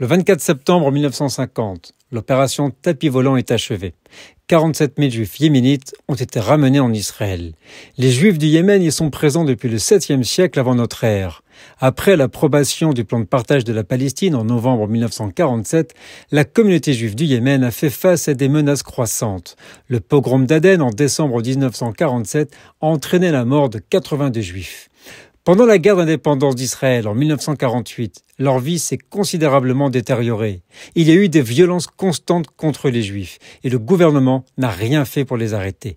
Le 24 septembre 1950, l'opération Tapis volant est achevée. 47 000 juifs yéménites ont été ramenés en Israël. Les juifs du Yémen y sont présents depuis le 7e siècle avant notre ère. Après l'approbation du plan de partage de la Palestine en novembre 1947, la communauté juive du Yémen a fait face à des menaces croissantes. Le pogrom d'Aden en décembre 1947 a la mort de 82 juifs. Pendant la guerre d'indépendance d'Israël en 1948, leur vie s'est considérablement détériorée. Il y a eu des violences constantes contre les Juifs et le gouvernement n'a rien fait pour les arrêter.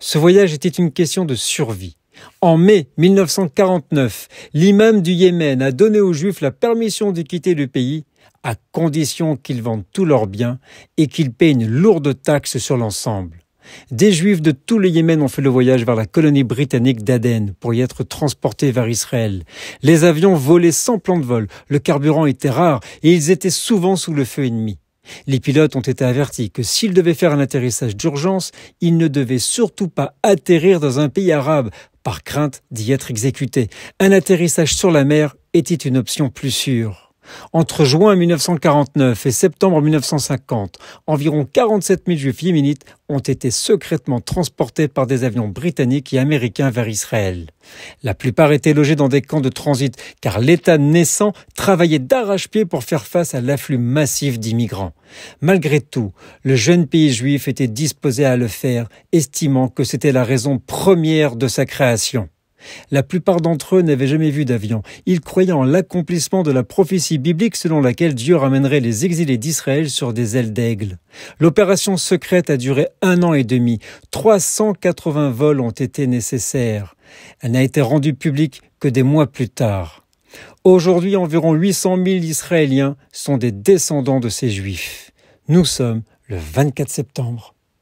Ce voyage était une question de survie. En mai 1949, l'imam du Yémen a donné aux Juifs la permission de quitter le pays à condition qu'ils vendent tous leurs biens et qu'ils paient une lourde taxe sur l'ensemble. Des Juifs de tout le Yémen ont fait le voyage vers la colonie britannique d'Aden pour y être transportés vers Israël. Les avions volaient sans plan de vol, le carburant était rare et ils étaient souvent sous le feu ennemi. Les pilotes ont été avertis que s'ils devaient faire un atterrissage d'urgence, ils ne devaient surtout pas atterrir dans un pays arabe, par crainte d'y être exécutés. Un atterrissage sur la mer était une option plus sûre. Entre juin 1949 et septembre 1950, environ 47 000 juifs yéménites ont été secrètement transportés par des avions britanniques et américains vers Israël. La plupart étaient logés dans des camps de transit, car l'État naissant travaillait d'arrache-pied pour faire face à l'afflux massif d'immigrants. Malgré tout, le jeune pays juif était disposé à le faire, estimant que c'était la raison première de sa création. La plupart d'entre eux n'avaient jamais vu d'avion. Ils croyaient en l'accomplissement de la prophétie biblique selon laquelle Dieu ramènerait les exilés d'Israël sur des ailes d'aigle. L'opération secrète a duré un an et demi. 380 vols ont été nécessaires. Elle n'a été rendue publique que des mois plus tard. Aujourd'hui, environ 800 000 Israéliens sont des descendants de ces Juifs. Nous sommes le 24 septembre.